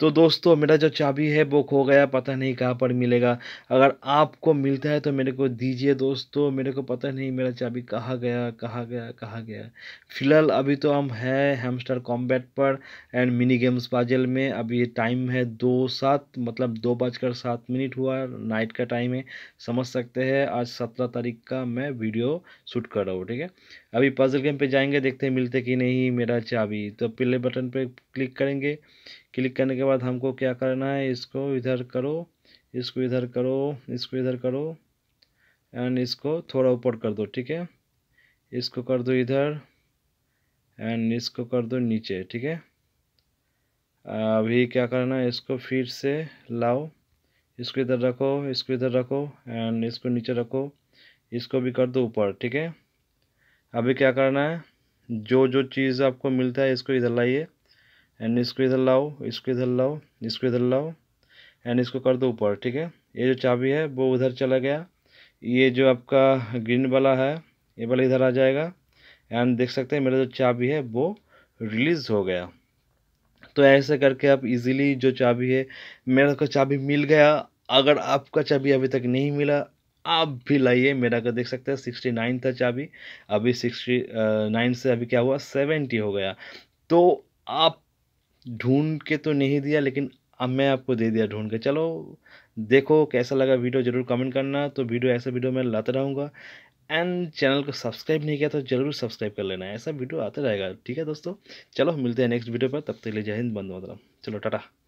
तो दोस्तों मेरा जो चाबी है वो खो गया पता नहीं कहाँ पर मिलेगा अगर आपको मिलता है तो मेरे को दीजिए दोस्तों मेरे को पता नहीं मेरा चाबी कहाँ गया कहाँ गया कहाँ गया फ़िलहाल अभी तो हम हैं हेमस्टर कॉम्बैट पर एंड मिनी गेम्स पाजल में अभी टाइम है दो सात मतलब दो बजकर सात मिनट हुआ नाइट का टाइम है समझ सकते हैं आज सत्रह तारीख का मैं वीडियो शूट कर रहा हूँ ठीक है अभी पजल गेम पर जाएंगे देखते मिलते कि नहीं मेरा चाबी तो पहले बटन पर क्लिक करेंगे क्लिक करने के बाद हमको क्या करना है इसको इधर करो इसको इधर करो इसको इधर करो एंड इसको थोड़ा ऊपर कर दो ठीक है इसको कर दो इधर एंड इसको कर दो नीचे ठीक है अभी क्या करना है इसको फिर से लाओ इसको इधर रखो इसको इधर रखो एंड इसको नीचे रखो इसको भी कर दो ऊपर ठीक है अभी क्या करना है जो जो चीज़ आपको मिलता है इसको इधर लाइए एंड इसको इधर लाओ इसको इधर लाओ इसको इधर लाओ एंड इसको कर दो ऊपर ठीक है ये जो चाबी है वो उधर चला गया ये जो आपका ग्रीन वाला है ये वाला इधर आ जाएगा एंड देख सकते हैं मेरा जो चाबी है वो रिलीज़ हो गया तो ऐसे करके आप इजीली जो चाबी है मेरा का चाबी मिल गया अगर आपका चाबी अभी तक नहीं मिला आप भी लाइए मेरा का देख सकते हैं सिक्सटी नाइन था चाबी अभी सिक्सटी नाइन से अभी क्या हुआ सेवेंटी हो गया तो आप ढूंढ के तो नहीं दिया लेकिन अब मैं आपको दे दिया ढूंढ के चलो देखो कैसा लगा वीडियो ज़रूर कमेंट करना तो वीडियो ऐसा वीडियो मैं लाता रहूँगा एंड चैनल को सब्सक्राइब नहीं किया तो जरूर सब्सक्राइब कर लेना ऐसा वीडियो आता रहेगा ठीक है दोस्तों चलो मिलते हैं नेक्स्ट वीडियो पर तब तक ले लिए जय हिंद बंद मतलब चलो टाटा